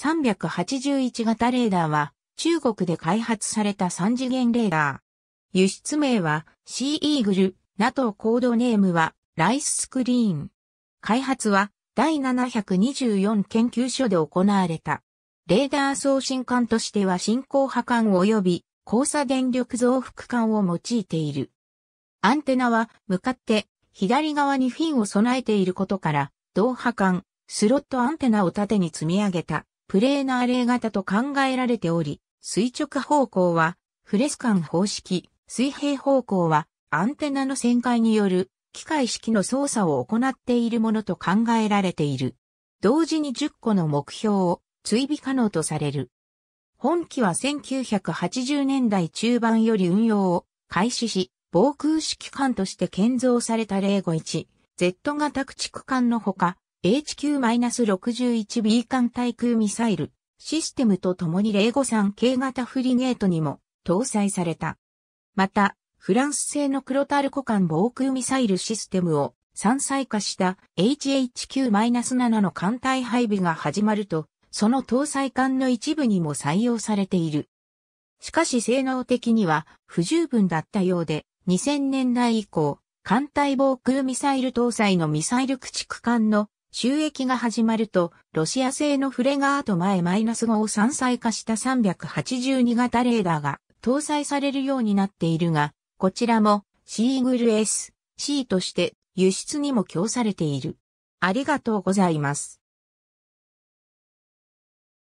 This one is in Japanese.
381型レーダーは中国で開発された3次元レーダー。輸出名は C イーグル、NATO コードネームはライススクリーン。開発は第724研究所で行われた。レーダー送信艦としては進行波艦及び交差電力増幅艦を用いている。アンテナは向かって左側にフィンを備えていることから、同波艦、スロットアンテナを縦に積み上げたプレーナー例型と考えられており、垂直方向はフレスカン方式、水平方向はアンテナの旋回による機械式の操作を行っているものと考えられている。同時に10個の目標を追尾可能とされる。本機は1980年代中盤より運用を開始し、防空指揮官として建造された例後1 Z 型駆逐艦のほか、HQ-61B 艦対空ミサイルシステムと共に053 k 型フリゲートにも搭載された。また、フランス製のクロタルコ艦防空ミサイルシステムを山菜化した HHQ-7 の艦隊配備が始まると、その搭載艦の一部にも採用されている。しかし性能的には不十分だったようで、2000年代以降、艦隊防空ミサイル搭載のミサイル駆逐艦の収益が始まると、ロシア製のフレガート前マイナス5を山載化した382型レーダーが搭載されるようになっているが、こちらもシーグル S、C として輸出にも供されている。ありがとうございます。